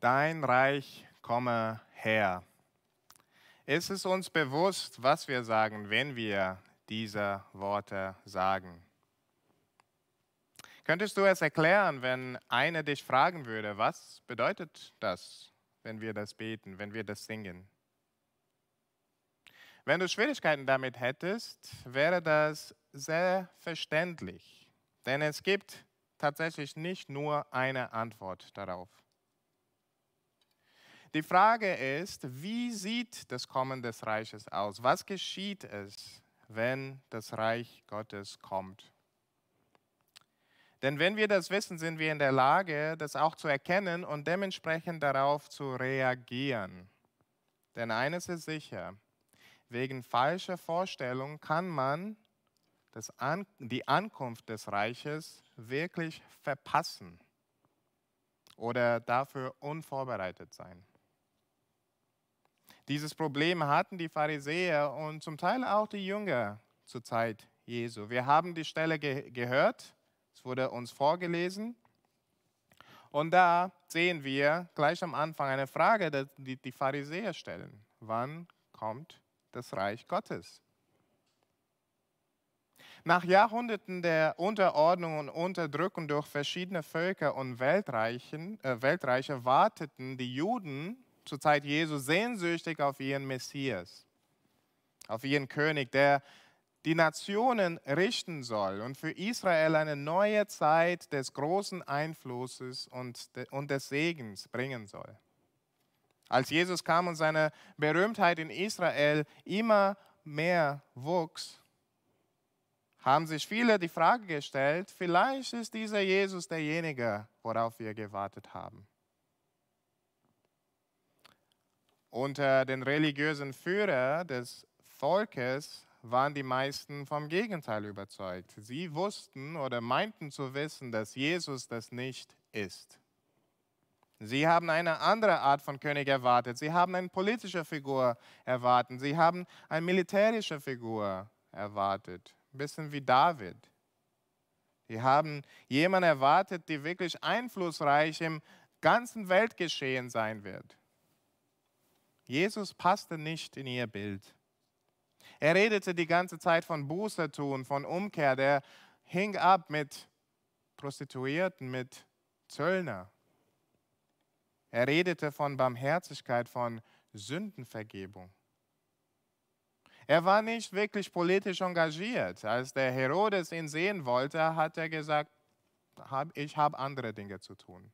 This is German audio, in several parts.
dein Reich komme her. Ist es uns bewusst, was wir sagen, wenn wir diese Worte sagen? Könntest du es erklären, wenn einer dich fragen würde, was bedeutet das, wenn wir das beten, wenn wir das singen? Wenn du Schwierigkeiten damit hättest, wäre das sehr verständlich, denn es gibt tatsächlich nicht nur eine Antwort darauf. Die Frage ist, wie sieht das Kommen des Reiches aus? Was geschieht es, wenn das Reich Gottes kommt? Denn wenn wir das wissen, sind wir in der Lage, das auch zu erkennen und dementsprechend darauf zu reagieren. Denn eines ist sicher, wegen falscher Vorstellungen kann man An die Ankunft des Reiches wirklich verpassen oder dafür unvorbereitet sein. Dieses Problem hatten die Pharisäer und zum Teil auch die Jünger zur Zeit Jesu. Wir haben die Stelle ge gehört, es wurde uns vorgelesen. Und da sehen wir gleich am Anfang eine Frage, die die Pharisäer stellen. Wann kommt das Reich Gottes? Nach Jahrhunderten der Unterordnung und Unterdrückung durch verschiedene Völker und Weltreichen, äh, Weltreiche warteten die Juden zur Zeit Jesu sehnsüchtig auf ihren Messias, auf ihren König, der die Nationen richten soll und für Israel eine neue Zeit des großen Einflusses und, und des Segens bringen soll. Als Jesus kam und seine Berühmtheit in Israel immer mehr wuchs, haben sich viele die Frage gestellt, vielleicht ist dieser Jesus derjenige, worauf wir gewartet haben. Unter den religiösen Führern des Volkes waren die meisten vom Gegenteil überzeugt. Sie wussten oder meinten zu wissen, dass Jesus das nicht ist. Sie haben eine andere Art von König erwartet. Sie haben eine politische Figur erwartet. Sie haben eine militärische Figur erwartet. Ein bisschen wie David. Sie haben jemanden erwartet, der wirklich einflussreich im ganzen Weltgeschehen sein wird. Jesus passte nicht in ihr Bild. Er redete die ganze Zeit von Buße tun, von Umkehr. Der hing ab mit Prostituierten, mit Zöllner. Er redete von Barmherzigkeit, von Sündenvergebung. Er war nicht wirklich politisch engagiert. Als der Herodes ihn sehen wollte, hat er gesagt, ich habe andere Dinge zu tun.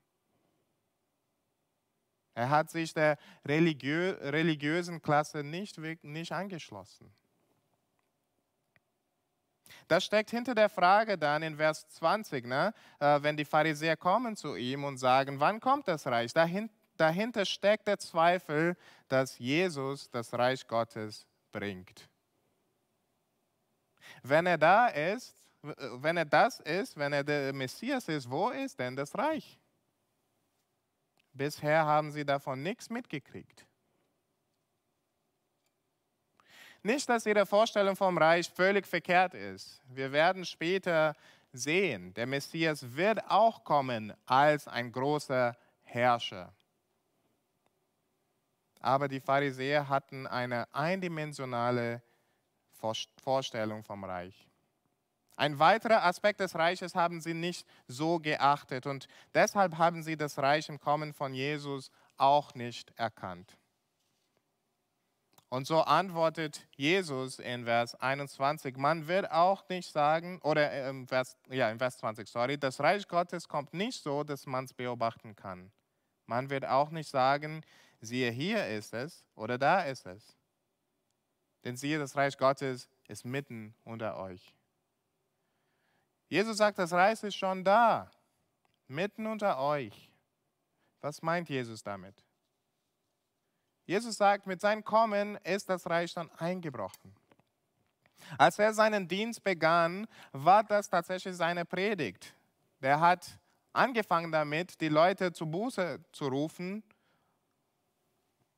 Er hat sich der religiö religiösen Klasse nicht, nicht angeschlossen. Das steckt hinter der Frage dann in Vers 20, ne? Äh, wenn die Pharisäer kommen zu ihm und sagen, wann kommt das Reich? Dahin, dahinter steckt der Zweifel, dass Jesus das Reich Gottes bringt. Wenn er da ist, äh, wenn er das ist, wenn er der Messias ist, wo ist denn das Reich? Bisher haben sie davon nichts mitgekriegt. Nicht, dass ihre Vorstellung vom Reich völlig verkehrt ist. Wir werden später sehen, der Messias wird auch kommen als ein großer Herrscher. Aber die Pharisäer hatten eine eindimensionale Vorstellung vom Reich. Ein weiterer Aspekt des Reiches haben sie nicht so geachtet und deshalb haben sie das Reich im Kommen von Jesus auch nicht erkannt. Und so antwortet Jesus in Vers 21, man wird auch nicht sagen, oder äh, im Vers, ja, im Vers 20, sorry, das Reich Gottes kommt nicht so, dass man es beobachten kann. Man wird auch nicht sagen, siehe, hier ist es oder da ist es. Denn siehe, das Reich Gottes ist mitten unter euch. Jesus sagt, das Reich ist schon da, mitten unter euch. Was meint Jesus damit? Jesus sagt, mit seinem Kommen ist das Reich schon eingebrochen. Als er seinen Dienst begann, war das tatsächlich seine Predigt. Der hat angefangen damit, die Leute zu Buße zu rufen.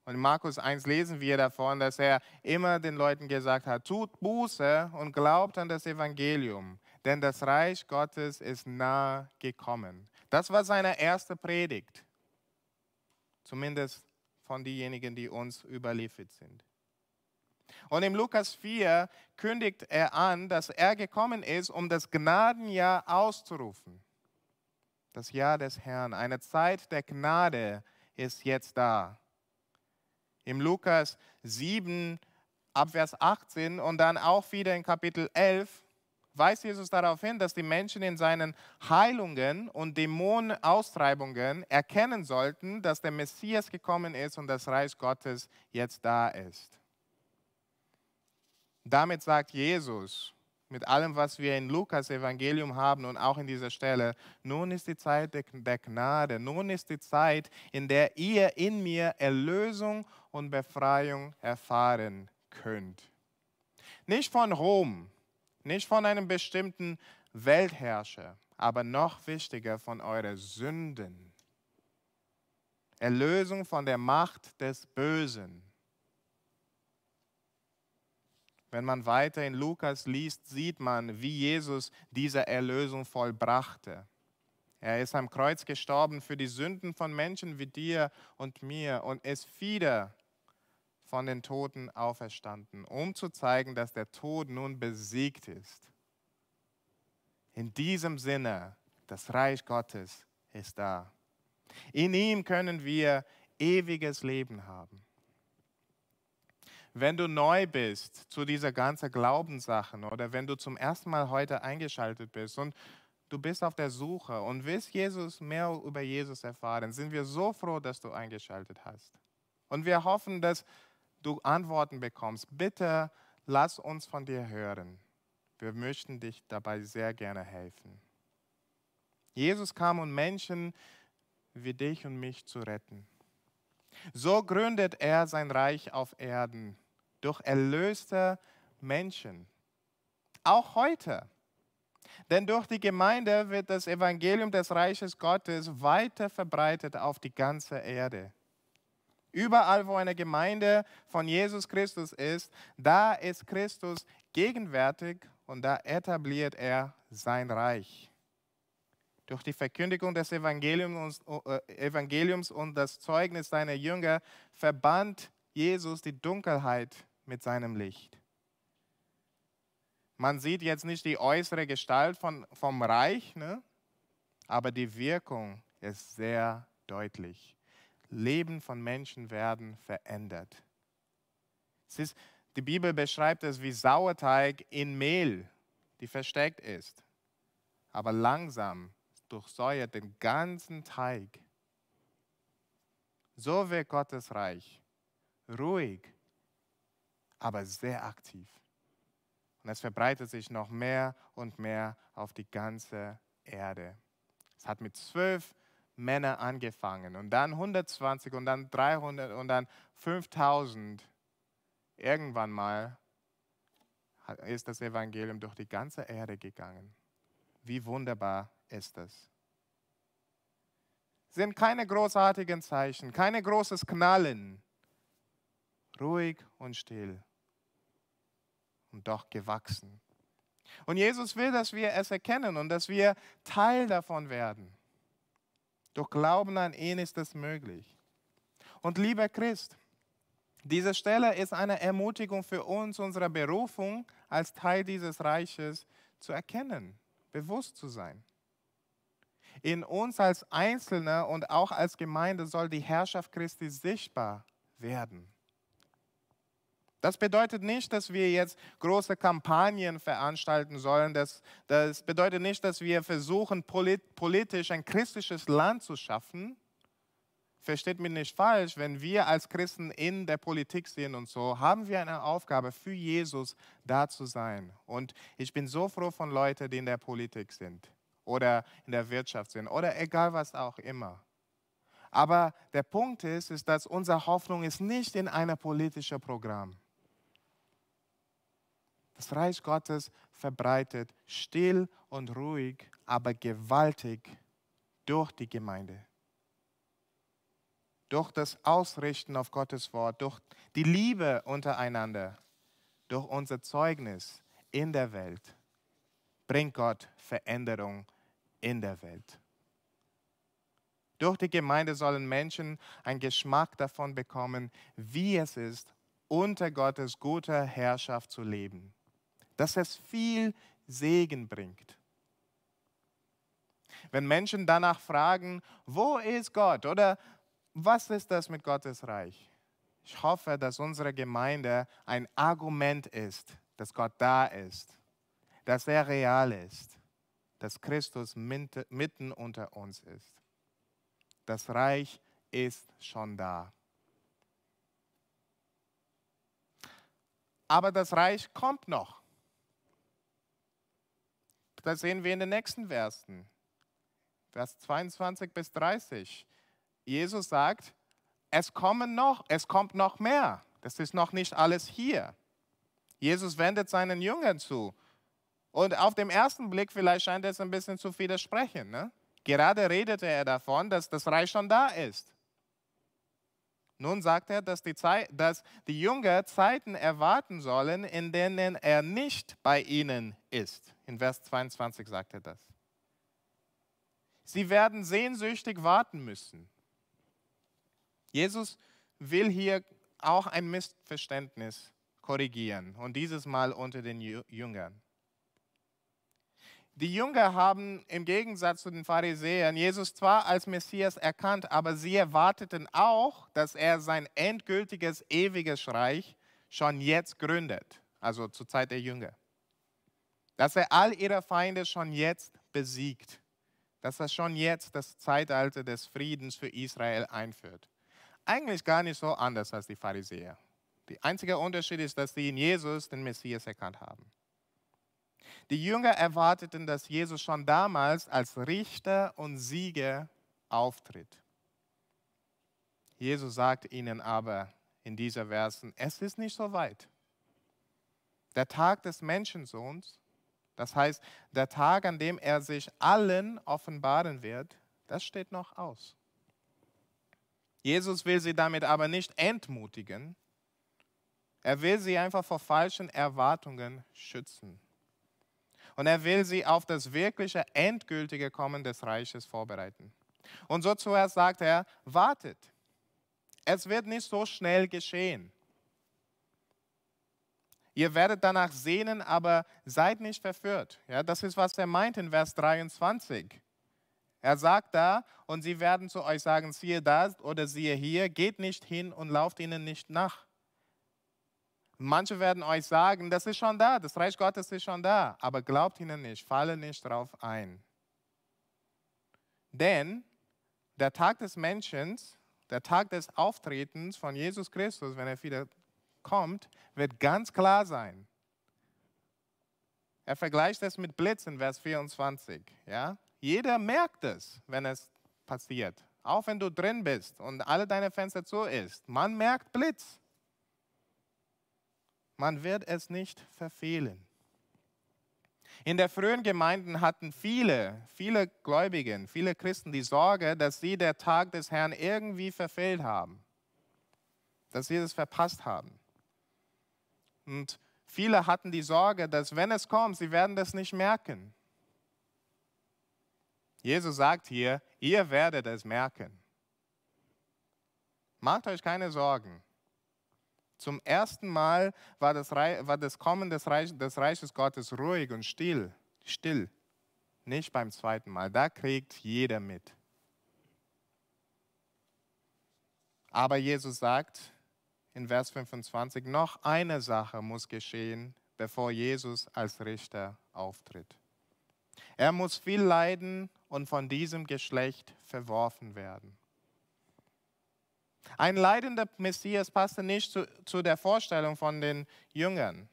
Und in Markus 1 lesen wir davon, dass er immer den Leuten gesagt hat, tut Buße und glaubt an das Evangelium denn das Reich Gottes ist nahe gekommen. Das war seine erste Predigt, zumindest von denjenigen, die uns überliefert sind. Und im Lukas 4 kündigt er an, dass er gekommen ist, um das Gnadenjahr auszurufen. Das Jahr des Herrn, eine Zeit der Gnade ist jetzt da. Im Lukas 7, Abvers 18 und dann auch wieder in Kapitel 11 weist Jesus darauf hin, dass die Menschen in seinen Heilungen und Dämonenaustreibungen erkennen sollten, dass der Messias gekommen ist und das Reich Gottes jetzt da ist. Damit sagt Jesus, mit allem, was wir in Lukas Evangelium haben und auch in dieser Stelle, nun ist die Zeit der Gnade, nun ist die Zeit, in der ihr in mir Erlösung und Befreiung erfahren könnt. Nicht von Rom, nicht von einem bestimmten Weltherrscher, aber noch wichtiger von euren Sünden. Erlösung von der Macht des Bösen. Wenn man weiter in Lukas liest, sieht man, wie Jesus diese Erlösung vollbrachte. Er ist am Kreuz gestorben für die Sünden von Menschen wie dir und mir und ist wieder von den Toten auferstanden, um zu zeigen, dass der Tod nun besiegt ist. In diesem Sinne, das Reich Gottes ist da. In ihm können wir ewiges Leben haben. Wenn du neu bist zu dieser ganzen Glaubenssachen oder wenn du zum ersten Mal heute eingeschaltet bist und du bist auf der Suche und willst Jesus mehr über Jesus erfahren, sind wir so froh, dass du eingeschaltet hast. Und wir hoffen, dass du Antworten bekommst. Bitte lass uns von dir hören. Wir möchten dich dabei sehr gerne helfen. Jesus kam, um Menschen wie dich und mich zu retten. So gründet er sein Reich auf Erden durch erlöste Menschen. Auch heute. Denn durch die Gemeinde wird das Evangelium des Reiches Gottes weiter verbreitet auf die ganze Erde. Überall, wo eine Gemeinde von Jesus Christus ist, da ist Christus gegenwärtig und da etabliert er sein Reich. Durch die Verkündigung des äh, Evangeliums und das Zeugnis seiner Jünger verband Jesus die Dunkelheit mit seinem Licht. Man sieht jetzt nicht die äußere Gestalt von, vom Reich, ne? aber die Wirkung ist sehr deutlich. Leben von Menschen werden verändert. Es ist, die Bibel beschreibt es wie Sauerteig in Mehl, die versteckt ist, aber langsam durchsäuert den ganzen Teig. So wird Gottes Reich ruhig, aber sehr aktiv. Und es verbreitet sich noch mehr und mehr auf die ganze Erde. Es hat mit zwölf Männer angefangen und dann 120 und dann 300 und dann 5000. Irgendwann mal ist das Evangelium durch die ganze Erde gegangen. Wie wunderbar ist das. Sind keine großartigen Zeichen, keine großes Knallen. Ruhig und still und doch gewachsen. Und Jesus will, dass wir es erkennen und dass wir Teil davon werden. Durch Glauben an ihn ist es möglich. Und lieber Christ, diese Stelle ist eine Ermutigung für uns, unsere Berufung als Teil dieses Reiches zu erkennen, bewusst zu sein. In uns als Einzelne und auch als Gemeinde soll die Herrschaft Christi sichtbar werden. Das bedeutet nicht, dass wir jetzt große Kampagnen veranstalten sollen. Das, das bedeutet nicht, dass wir versuchen, politisch ein christliches Land zu schaffen. Versteht mich nicht falsch, wenn wir als Christen in der Politik sind und so, haben wir eine Aufgabe, für Jesus da zu sein. Und ich bin so froh von Leuten, die in der Politik sind oder in der Wirtschaft sind oder egal was auch immer. Aber der Punkt ist, ist dass unsere Hoffnung ist nicht in einem politischen Programm ist. Das Reich Gottes verbreitet still und ruhig, aber gewaltig durch die Gemeinde. Durch das Ausrichten auf Gottes Wort, durch die Liebe untereinander, durch unser Zeugnis in der Welt, bringt Gott Veränderung in der Welt. Durch die Gemeinde sollen Menschen einen Geschmack davon bekommen, wie es ist, unter Gottes guter Herrschaft zu leben dass es viel Segen bringt. Wenn Menschen danach fragen, wo ist Gott oder was ist das mit Gottes Reich? Ich hoffe, dass unsere Gemeinde ein Argument ist, dass Gott da ist, dass er real ist, dass Christus mitten unter uns ist. Das Reich ist schon da. Aber das Reich kommt noch. Das sehen wir in den nächsten Versen. Vers 22 bis 30. Jesus sagt, es kommen noch, es kommt noch mehr. Das ist noch nicht alles hier. Jesus wendet seinen Jüngern zu. Und auf dem ersten Blick vielleicht scheint es ein bisschen zu widersprechen. Ne? Gerade redete er davon, dass das Reich schon da ist. Nun sagt er, dass die, Zeit, dass die Jünger Zeiten erwarten sollen, in denen er nicht bei ihnen ist. In Vers 22 sagt er das. Sie werden sehnsüchtig warten müssen. Jesus will hier auch ein Missverständnis korrigieren und dieses Mal unter den Jüngern. Die Jünger haben im Gegensatz zu den Pharisäern Jesus zwar als Messias erkannt, aber sie erwarteten auch, dass er sein endgültiges, ewiges Reich schon jetzt gründet, also zur Zeit der Jünger. Dass er all ihre Feinde schon jetzt besiegt, dass er schon jetzt das Zeitalter des Friedens für Israel einführt. Eigentlich gar nicht so anders als die Pharisäer. Der einzige Unterschied ist, dass sie in Jesus den Messias erkannt haben. Die Jünger erwarteten, dass Jesus schon damals als Richter und Sieger auftritt. Jesus sagt ihnen aber in dieser Versen, es ist nicht so weit. Der Tag des Menschensohns, das heißt der Tag, an dem er sich allen offenbaren wird, das steht noch aus. Jesus will sie damit aber nicht entmutigen. Er will sie einfach vor falschen Erwartungen schützen. Und er will sie auf das wirkliche, endgültige Kommen des Reiches vorbereiten. Und so zuerst sagt er, wartet. Es wird nicht so schnell geschehen. Ihr werdet danach sehnen, aber seid nicht verführt. Ja, das ist, was er meint in Vers 23. Er sagt da, und sie werden zu euch sagen, siehe da oder siehe hier, geht nicht hin und lauft ihnen nicht nach. Manche werden euch sagen, das ist schon da, das Reich Gottes ist schon da, aber glaubt ihnen nicht, falle nicht drauf ein. Denn der Tag des Menschen, der Tag des Auftretens von Jesus Christus, wenn er wieder kommt, wird ganz klar sein. Er vergleicht es mit Blitz in Vers 24. Ja? Jeder merkt es, wenn es passiert. Auch wenn du drin bist und alle deine Fenster zu ist. Man merkt Blitz. Man wird es nicht verfehlen. In der frühen Gemeinden hatten viele, viele Gläubigen, viele Christen die Sorge, dass sie der Tag des Herrn irgendwie verfehlt haben, dass sie es verpasst haben. Und viele hatten die Sorge, dass wenn es kommt, sie werden das nicht merken. Jesus sagt hier, ihr werdet es merken. Macht euch keine Sorgen. Zum ersten Mal war das, Reich, war das Kommen des, Reich, des Reiches Gottes ruhig und still. Still. Nicht beim zweiten Mal. Da kriegt jeder mit. Aber Jesus sagt in Vers 25, noch eine Sache muss geschehen, bevor Jesus als Richter auftritt. Er muss viel leiden und von diesem Geschlecht verworfen werden. Ein leidender Messias passte nicht zu, zu der Vorstellung von den Jüngern.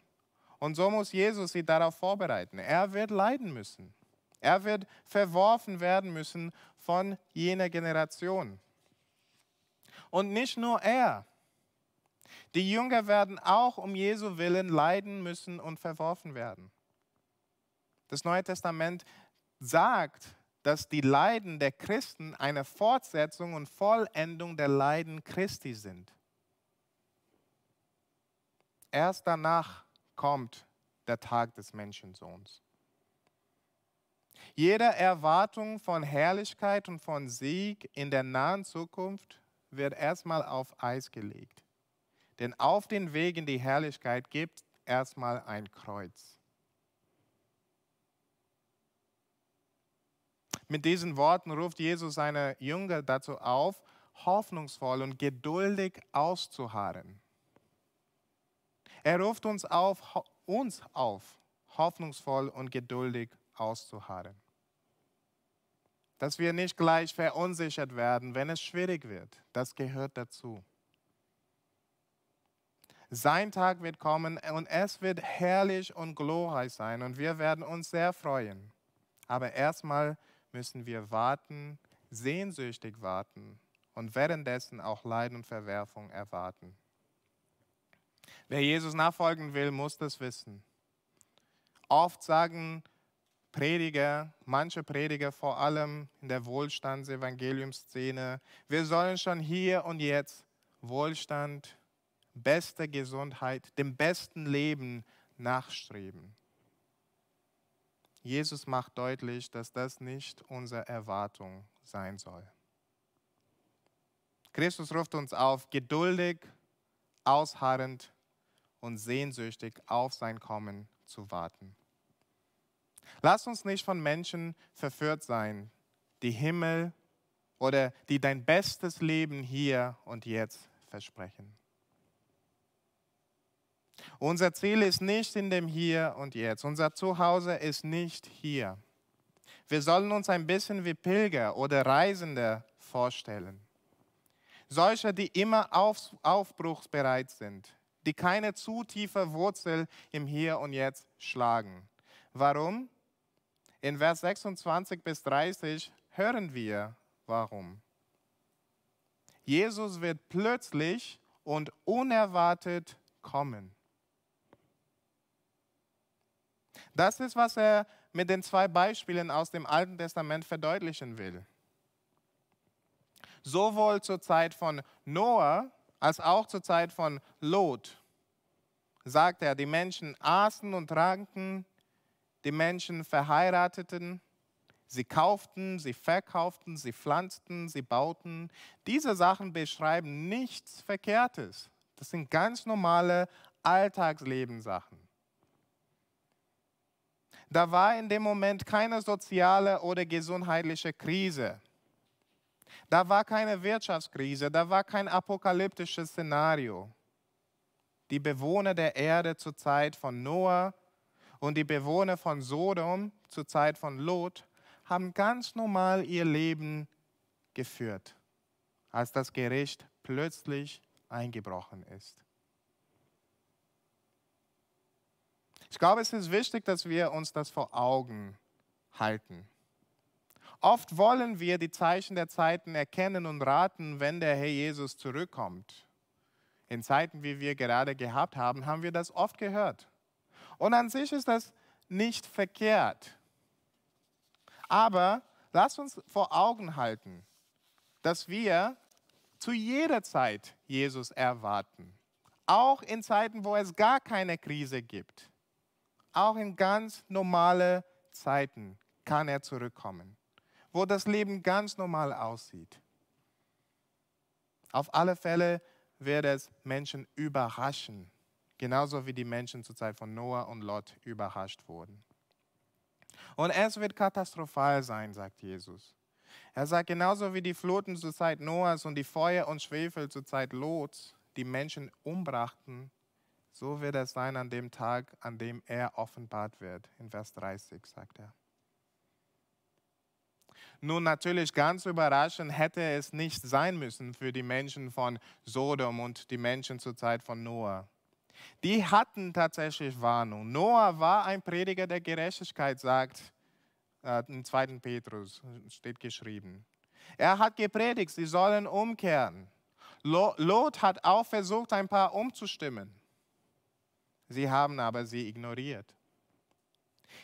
Und so muss Jesus sie darauf vorbereiten. Er wird leiden müssen. Er wird verworfen werden müssen von jener Generation. Und nicht nur er. Die Jünger werden auch um Jesu willen leiden müssen und verworfen werden. Das Neue Testament sagt, dass die Leiden der Christen eine Fortsetzung und Vollendung der Leiden Christi sind. Erst danach kommt der Tag des Menschensohns. Jede Erwartung von Herrlichkeit und von Sieg in der nahen Zukunft wird erstmal auf Eis gelegt. Denn auf den Weg in die Herrlichkeit gibt erstmal ein Kreuz. Mit diesen Worten ruft Jesus seine Jünger dazu auf, hoffnungsvoll und geduldig auszuharren. Er ruft uns auf, uns auf, hoffnungsvoll und geduldig auszuharren. Dass wir nicht gleich verunsichert werden, wenn es schwierig wird, das gehört dazu. Sein Tag wird kommen und es wird herrlich und glorreich sein und wir werden uns sehr freuen. Aber erstmal müssen wir warten, sehnsüchtig warten und währenddessen auch Leiden und Verwerfung erwarten. Wer Jesus nachfolgen will, muss das wissen. Oft sagen Prediger, manche Prediger vor allem in der Wohlstandsevangeliumsszene, wir sollen schon hier und jetzt Wohlstand, beste Gesundheit, dem besten Leben nachstreben. Jesus macht deutlich, dass das nicht unsere Erwartung sein soll. Christus ruft uns auf, geduldig, ausharrend und sehnsüchtig auf sein Kommen zu warten. Lass uns nicht von Menschen verführt sein, die Himmel oder die dein bestes Leben hier und jetzt versprechen. Unser Ziel ist nicht in dem Hier und Jetzt. Unser Zuhause ist nicht hier. Wir sollen uns ein bisschen wie Pilger oder Reisende vorstellen. Solche, die immer auf, aufbruchsbereit sind, die keine zu tiefe Wurzel im Hier und Jetzt schlagen. Warum? In Vers 26 bis 30 hören wir, warum. Jesus wird plötzlich und unerwartet kommen. Das ist, was er mit den zwei Beispielen aus dem Alten Testament verdeutlichen will. Sowohl zur Zeit von Noah als auch zur Zeit von Lot sagt er, die Menschen aßen und tranken, die Menschen verheirateten, sie kauften, sie verkauften, sie pflanzten, sie bauten. Diese Sachen beschreiben nichts Verkehrtes. Das sind ganz normale Alltagslebenssachen. Da war in dem Moment keine soziale oder gesundheitliche Krise. Da war keine Wirtschaftskrise, da war kein apokalyptisches Szenario. Die Bewohner der Erde zur Zeit von Noah und die Bewohner von Sodom zur Zeit von Lot haben ganz normal ihr Leben geführt, als das Gericht plötzlich eingebrochen ist. Ich glaube, es ist wichtig, dass wir uns das vor Augen halten. Oft wollen wir die Zeichen der Zeiten erkennen und raten, wenn der Herr Jesus zurückkommt. In Zeiten, wie wir gerade gehabt haben, haben wir das oft gehört. Und an sich ist das nicht verkehrt. Aber lasst uns vor Augen halten, dass wir zu jeder Zeit Jesus erwarten. Auch in Zeiten, wo es gar keine Krise gibt. Auch in ganz normale Zeiten kann er zurückkommen, wo das Leben ganz normal aussieht. Auf alle Fälle wird es Menschen überraschen, genauso wie die Menschen zur Zeit von Noah und Lot überrascht wurden. Und es wird katastrophal sein, sagt Jesus. Er sagt, genauso wie die Fluten zur Zeit Noahs und die Feuer und Schwefel zur Zeit Lots die Menschen umbrachten, so wird es sein an dem Tag, an dem er offenbart wird. In Vers 30 sagt er. Nun natürlich ganz überraschend hätte es nicht sein müssen für die Menschen von Sodom und die Menschen zur Zeit von Noah. Die hatten tatsächlich Warnung. Noah war ein Prediger der Gerechtigkeit, sagt äh, im 2. Petrus, steht geschrieben. Er hat gepredigt, sie sollen umkehren. Lot hat auch versucht, ein paar umzustimmen. Sie haben aber sie ignoriert.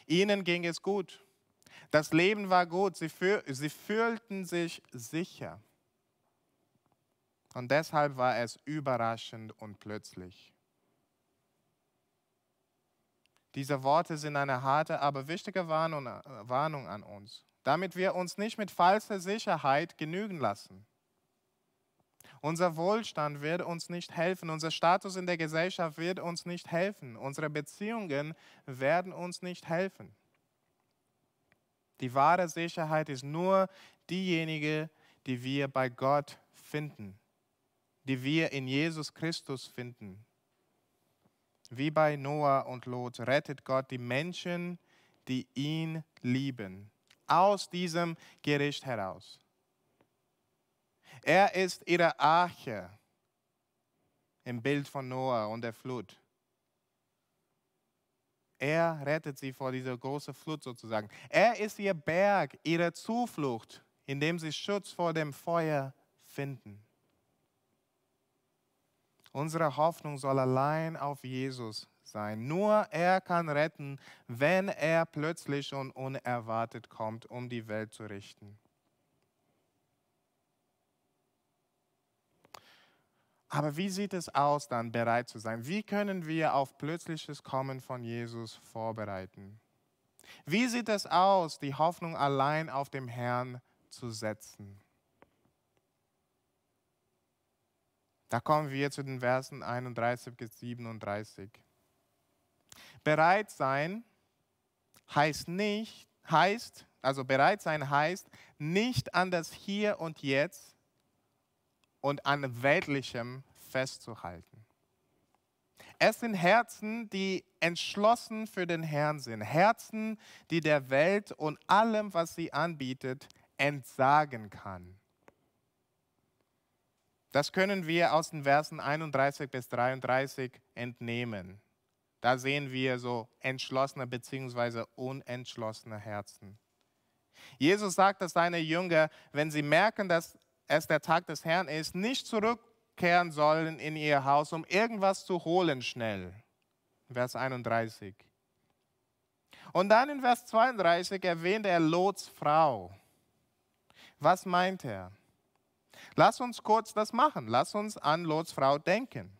Ihnen ging es gut. Das Leben war gut. Sie, fühl sie fühlten sich sicher. Und deshalb war es überraschend und plötzlich. Diese Worte sind eine harte, aber wichtige Warnung, äh, Warnung an uns, damit wir uns nicht mit falscher Sicherheit genügen lassen. Unser Wohlstand wird uns nicht helfen, unser Status in der Gesellschaft wird uns nicht helfen, unsere Beziehungen werden uns nicht helfen. Die wahre Sicherheit ist nur diejenige, die wir bei Gott finden, die wir in Jesus Christus finden. Wie bei Noah und Lot rettet Gott die Menschen, die ihn lieben, aus diesem Gericht heraus. Er ist ihre Arche im Bild von Noah und der Flut. Er rettet sie vor dieser großen Flut sozusagen. Er ist ihr Berg, ihre Zuflucht, in dem sie Schutz vor dem Feuer finden. Unsere Hoffnung soll allein auf Jesus sein. Nur er kann retten, wenn er plötzlich und unerwartet kommt, um die Welt zu richten. Aber wie sieht es aus, dann bereit zu sein? Wie können wir auf plötzliches Kommen von Jesus vorbereiten? Wie sieht es aus, die Hoffnung allein auf dem Herrn zu setzen? Da kommen wir zu den Versen 31 bis 37. Bereit sein heißt nicht, heißt, also bereit sein heißt, nicht an das Hier und Jetzt und an Weltlichem festzuhalten. Es sind Herzen, die entschlossen für den Herrn sind. Herzen, die der Welt und allem, was sie anbietet, entsagen kann. Das können wir aus den Versen 31 bis 33 entnehmen. Da sehen wir so entschlossene bzw. unentschlossene Herzen. Jesus sagt dass seine Jünger, wenn sie merken, dass es der Tag des Herrn ist, nicht zurückkehren sollen in ihr Haus, um irgendwas zu holen schnell. Vers 31. Und dann in Vers 32 erwähnt er Lots Frau. Was meint er? Lass uns kurz das machen. Lass uns an Lots Frau denken.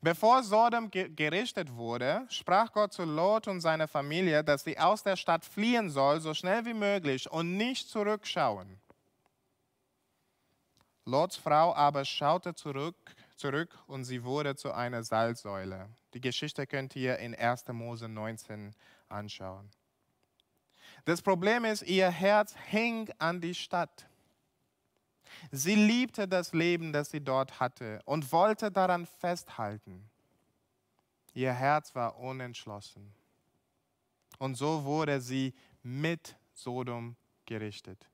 Bevor Sodom gerichtet wurde, sprach Gott zu Lot und seiner Familie, dass sie aus der Stadt fliehen soll, so schnell wie möglich und nicht zurückschauen. Lots Frau aber schaute zurück, zurück und sie wurde zu einer Salzsäule. Die Geschichte könnt ihr in 1. Mose 19 anschauen. Das Problem ist, ihr Herz hing an die Stadt. Sie liebte das Leben, das sie dort hatte und wollte daran festhalten. Ihr Herz war unentschlossen. Und so wurde sie mit Sodom gerichtet.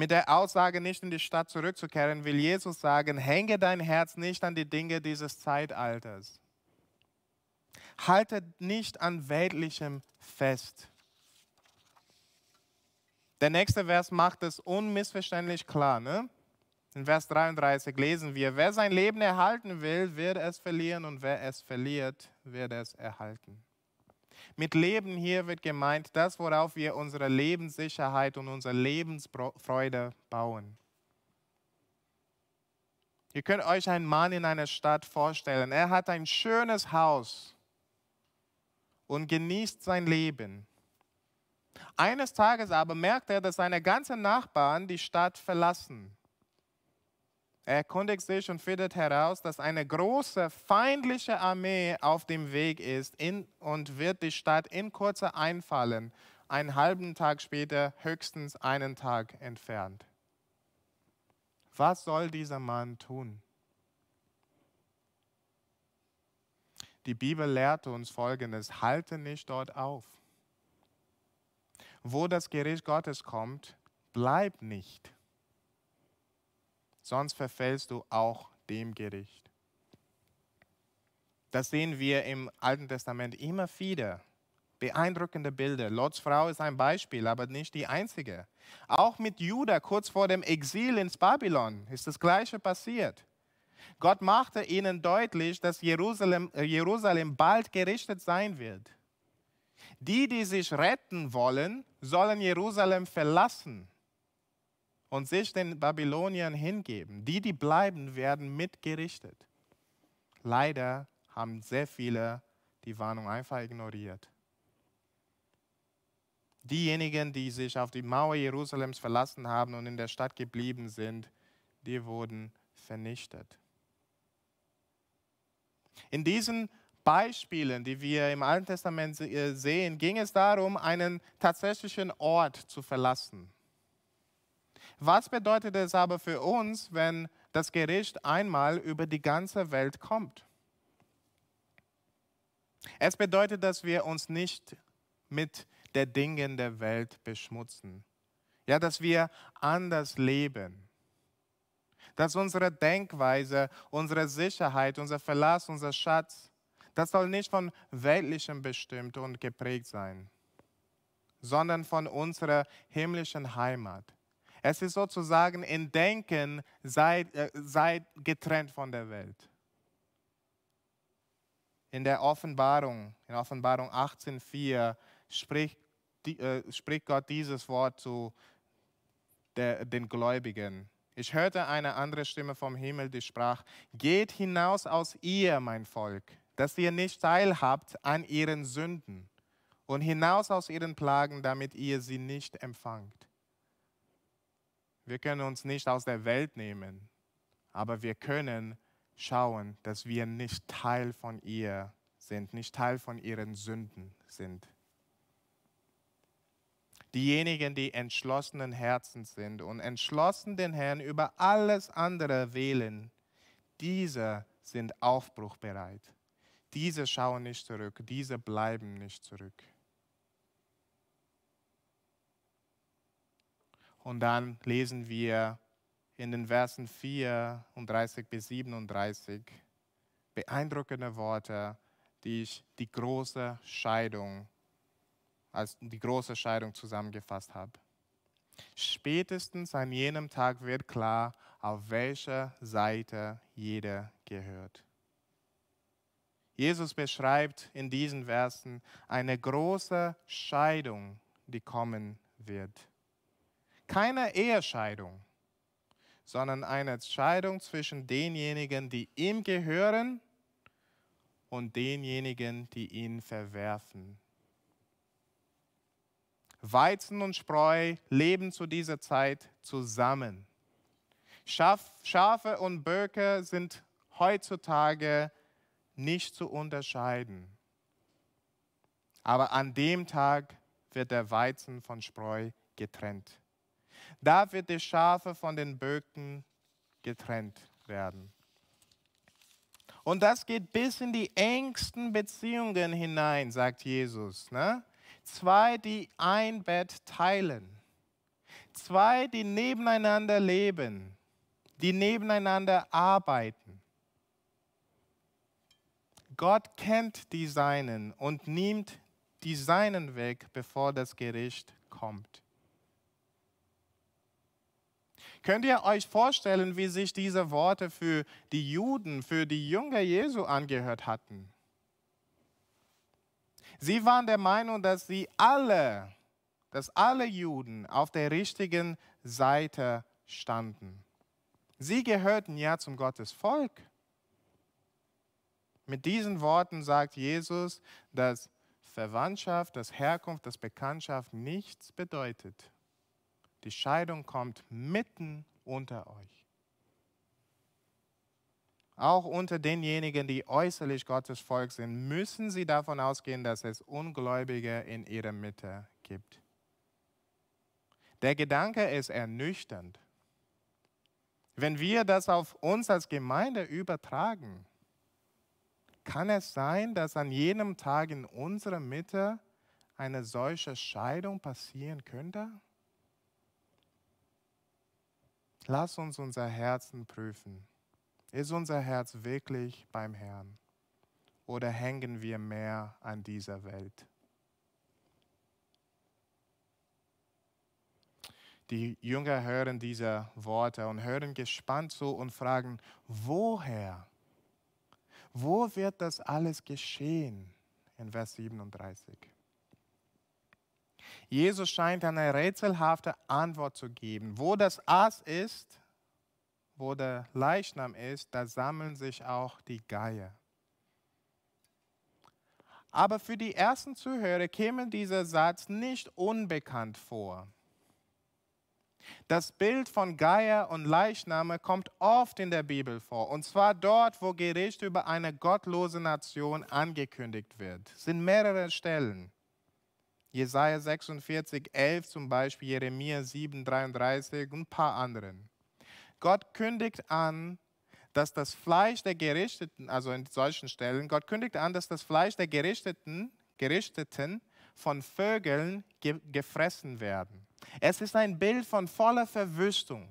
Mit der Aussage, nicht in die Stadt zurückzukehren, will Jesus sagen, hänge dein Herz nicht an die Dinge dieses Zeitalters. Halte nicht an weltlichem fest. Der nächste Vers macht es unmissverständlich klar. Ne? In Vers 33 lesen wir, wer sein Leben erhalten will, wird es verlieren und wer es verliert, wird es erhalten. Mit Leben hier wird gemeint, das, worauf wir unsere Lebenssicherheit und unsere Lebensfreude bauen. Ihr könnt euch einen Mann in einer Stadt vorstellen. Er hat ein schönes Haus und genießt sein Leben. Eines Tages aber merkt er, dass seine ganzen Nachbarn die Stadt verlassen erkundigt äh, sich und findet heraus, dass eine große feindliche Armee auf dem Weg ist in, und wird die Stadt in kurzer einfallen, einen halben Tag später, höchstens einen Tag entfernt. Was soll dieser Mann tun? Die Bibel lehrt uns Folgendes, halte nicht dort auf. Wo das Gericht Gottes kommt, bleib nicht sonst verfällst du auch dem Gericht. Das sehen wir im Alten Testament immer wieder. Beeindruckende Bilder. Lots Frau ist ein Beispiel, aber nicht die einzige. Auch mit Juda kurz vor dem Exil ins Babylon ist das Gleiche passiert. Gott machte ihnen deutlich, dass Jerusalem, äh, Jerusalem bald gerichtet sein wird. Die, die sich retten wollen, sollen Jerusalem verlassen und sich den Babyloniern hingeben. Die, die bleiben, werden mitgerichtet. Leider haben sehr viele die Warnung einfach ignoriert. Diejenigen, die sich auf die Mauer Jerusalems verlassen haben und in der Stadt geblieben sind, die wurden vernichtet. In diesen Beispielen, die wir im Alten Testament äh, sehen, ging es darum, einen tatsächlichen Ort zu verlassen. Was bedeutet es aber für uns, wenn das Gericht einmal über die ganze Welt kommt? Es bedeutet, dass wir uns nicht mit den Dingen der Welt beschmutzen. Ja, dass wir anders leben. Dass unsere Denkweise, unsere Sicherheit, unser Verlass, unser Schatz, das soll nicht von weltlichem bestimmt und geprägt sein, sondern von unserer himmlischen Heimat es ist sozusagen in Denken, seid, äh, getrennt von der Welt. In der Offenbarung, in Offenbarung 18,4 spricht, äh, spricht Gott dieses Wort zu der, den Gläubigen. Ich hörte eine andere Stimme vom Himmel, die sprach, geht hinaus aus ihr, mein Volk, dass ihr nicht teilhabt an ihren Sünden und hinaus aus ihren Plagen, damit ihr sie nicht empfangt. Wir können uns nicht aus der Welt nehmen, aber wir können schauen, dass wir nicht Teil von ihr sind, nicht Teil von ihren Sünden sind. Diejenigen, die entschlossenen Herzen sind und entschlossen den Herrn über alles andere wählen, diese sind aufbruchbereit. Diese schauen nicht zurück, diese bleiben nicht zurück. Und dann lesen wir in den Versen 34 bis 37 beeindruckende Worte, die ich die große Scheidung als die große Scheidung zusammengefasst habe. Spätestens an jenem Tag wird klar, auf welcher Seite jeder gehört. Jesus beschreibt in diesen Versen eine große Scheidung, die kommen wird keine Ehescheidung, sondern eine Scheidung zwischen denjenigen, die ihm gehören und denjenigen, die ihn verwerfen. Weizen und Spreu leben zu dieser Zeit zusammen. Schaf, Schafe und Böcke sind heutzutage nicht zu unterscheiden. Aber an dem Tag wird der Weizen von Spreu getrennt. Da wird die Schafe von den Böcken getrennt werden. Und das geht bis in die engsten Beziehungen hinein, sagt Jesus. Ne? Zwei, die ein Bett teilen. Zwei, die nebeneinander leben, die nebeneinander arbeiten. Gott kennt die Seinen und nimmt die Seinen weg, bevor das Gericht kommt. Könnt ihr euch vorstellen, wie sich diese Worte für die Juden, für die Jünger Jesu angehört hatten? Sie waren der Meinung, dass sie alle, dass alle Juden auf der richtigen Seite standen. Sie gehörten ja zum Gottesvolk. Mit diesen Worten sagt Jesus, dass Verwandtschaft, dass Herkunft, dass Bekanntschaft nichts bedeutet. Die Scheidung kommt mitten unter euch. Auch unter denjenigen, die äußerlich Gottes Volk sind, müssen sie davon ausgehen, dass es Ungläubige in ihrer Mitte gibt. Der Gedanke ist ernüchternd. Wenn wir das auf uns als Gemeinde übertragen, kann es sein, dass an jenem Tag in unserer Mitte eine solche Scheidung passieren könnte? Lass uns unser Herzen prüfen. Ist unser Herz wirklich beim Herrn? Oder hängen wir mehr an dieser Welt? Die Jünger hören diese Worte und hören gespannt zu und fragen, woher? Wo wird das alles geschehen? In Vers 37. Jesus scheint eine rätselhafte Antwort zu geben. Wo das Aas ist, wo der Leichnam ist, da sammeln sich auch die Geier. Aber für die ersten Zuhörer käme dieser Satz nicht unbekannt vor. Das Bild von Geier und Leichname kommt oft in der Bibel vor, und zwar dort, wo Gericht über eine gottlose Nation angekündigt wird. Es sind mehrere Stellen. Jesaja 46, 11 zum Beispiel, Jeremia 7, 33 und ein paar anderen. Gott kündigt an, dass das Fleisch der Gerichteten, also in solchen Stellen, Gott kündigt an, dass das Fleisch der Gerichteten, Gerichteten von Vögeln ge gefressen werden. Es ist ein Bild von voller Verwüstung,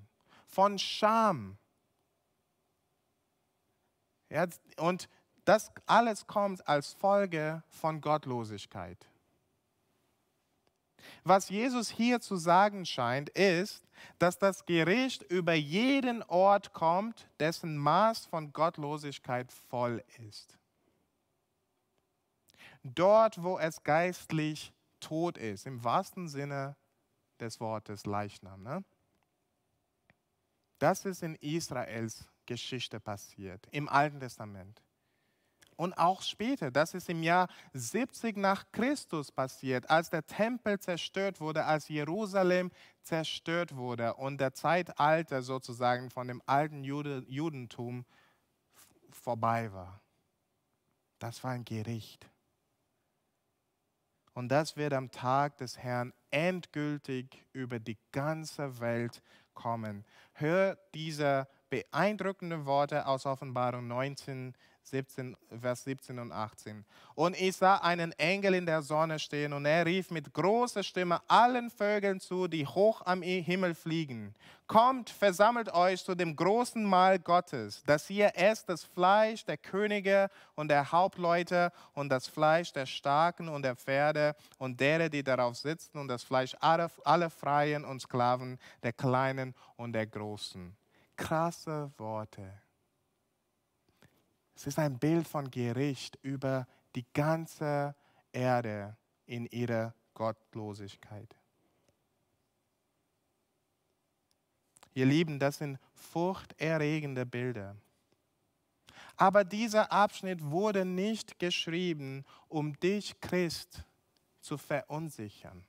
von Scham. Ja, und das alles kommt als Folge von Gottlosigkeit. Was Jesus hier zu sagen scheint, ist, dass das Gericht über jeden Ort kommt, dessen Maß von Gottlosigkeit voll ist. Dort, wo es geistlich tot ist, im wahrsten Sinne des Wortes Leichnam. Ne? Das ist in Israels Geschichte passiert, im Alten Testament und auch später. Das ist im Jahr 70 nach Christus passiert, als der Tempel zerstört wurde, als Jerusalem zerstört wurde und der Zeitalter sozusagen von dem alten Jude, Judentum vorbei war. Das war ein Gericht. Und das wird am Tag des Herrn endgültig über die ganze Welt kommen. Hör diese beeindruckenden Worte aus Offenbarung 19, 17, Vers 17 und 18. Und ich sah einen Engel in der Sonne stehen und er rief mit großer Stimme allen Vögeln zu, die hoch am Himmel fliegen. Kommt, versammelt euch zu dem großen Mahl Gottes, dass ihr esst das Fleisch der Könige und der Hauptleute und das Fleisch der Starken und der Pferde und derer, die darauf sitzen und das Fleisch aller, aller Freien und Sklaven, der Kleinen und der Großen. Krasse Worte es ist ein Bild von Gericht über die ganze Erde in ihrer Gottlosigkeit. Ihr Lieben, das sind furchterregende Bilder. Aber dieser Abschnitt wurde nicht geschrieben, um dich, Christ, zu verunsichern.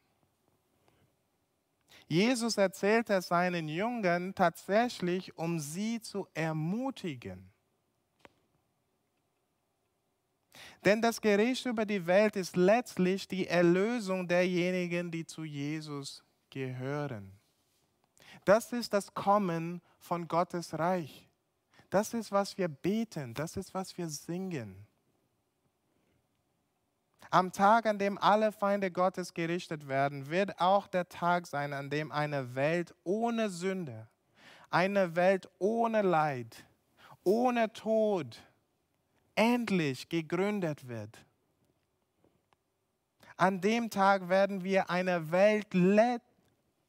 Jesus erzählte seinen Jungen tatsächlich, um sie zu ermutigen. Denn das Gericht über die Welt ist letztlich die Erlösung derjenigen, die zu Jesus gehören. Das ist das Kommen von Gottes Reich. Das ist, was wir beten, das ist, was wir singen. Am Tag, an dem alle Feinde Gottes gerichtet werden, wird auch der Tag sein, an dem eine Welt ohne Sünde, eine Welt ohne Leid, ohne Tod, endlich gegründet wird. An dem Tag werden wir eine Welt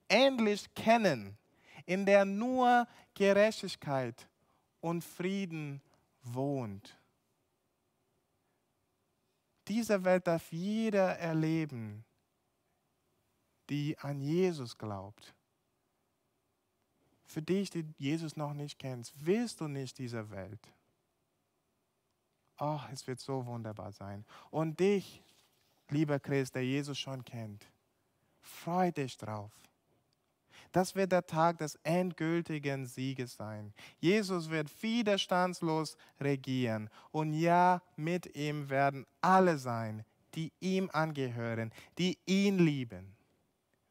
endlich kennen, in der nur Gerechtigkeit und Frieden wohnt. Diese Welt darf jeder erleben, die an Jesus glaubt. Für dich, die Jesus noch nicht kennst, willst du nicht diese Welt. Ach, es wird so wunderbar sein. Und dich, lieber Christ, der Jesus schon kennt, freu dich drauf. Das wird der Tag des endgültigen Sieges sein. Jesus wird widerstandslos regieren. Und ja, mit ihm werden alle sein, die ihm angehören, die ihn lieben,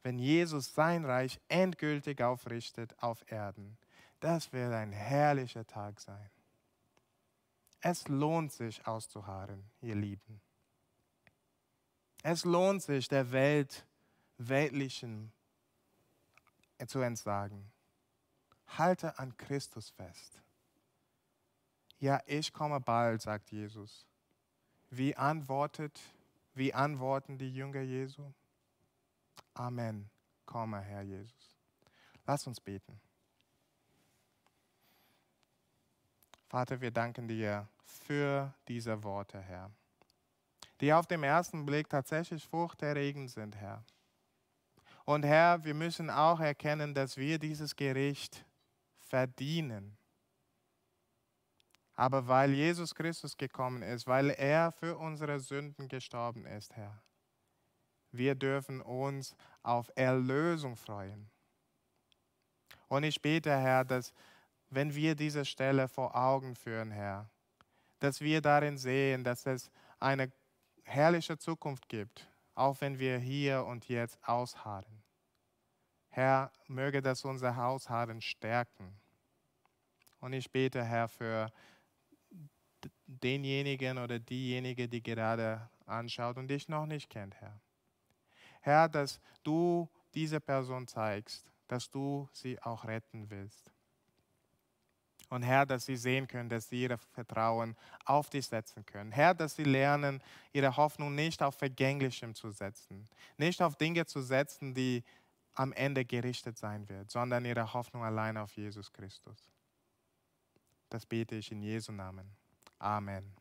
wenn Jesus sein Reich endgültig aufrichtet auf Erden. Das wird ein herrlicher Tag sein. Es lohnt sich auszuharren, ihr Lieben. Es lohnt sich, der Welt, weltlichen zu entsagen. Halte an Christus fest. Ja, ich komme bald, sagt Jesus. Wie antwortet, wie antworten die Jünger Jesu? Amen. Komme, Herr Jesus. Lass uns beten. Vater, wir danken dir für diese Worte, Herr, die auf den ersten Blick tatsächlich furchterregend sind, Herr. Und Herr, wir müssen auch erkennen, dass wir dieses Gericht verdienen. Aber weil Jesus Christus gekommen ist, weil er für unsere Sünden gestorben ist, Herr, wir dürfen uns auf Erlösung freuen. Und ich bete, Herr, dass wenn wir diese Stelle vor Augen führen, Herr, dass wir darin sehen, dass es eine herrliche Zukunft gibt, auch wenn wir hier und jetzt ausharren. Herr, möge das unser Hausharren stärken. Und ich bete, Herr, für denjenigen oder diejenige, die gerade anschaut und dich noch nicht kennt, Herr. Herr, dass du diese Person zeigst, dass du sie auch retten willst. Und Herr, dass sie sehen können, dass sie ihr Vertrauen auf dich setzen können. Herr, dass sie lernen, ihre Hoffnung nicht auf Vergänglichem zu setzen, nicht auf Dinge zu setzen, die am Ende gerichtet sein wird, sondern ihre Hoffnung allein auf Jesus Christus. Das bete ich in Jesu Namen. Amen.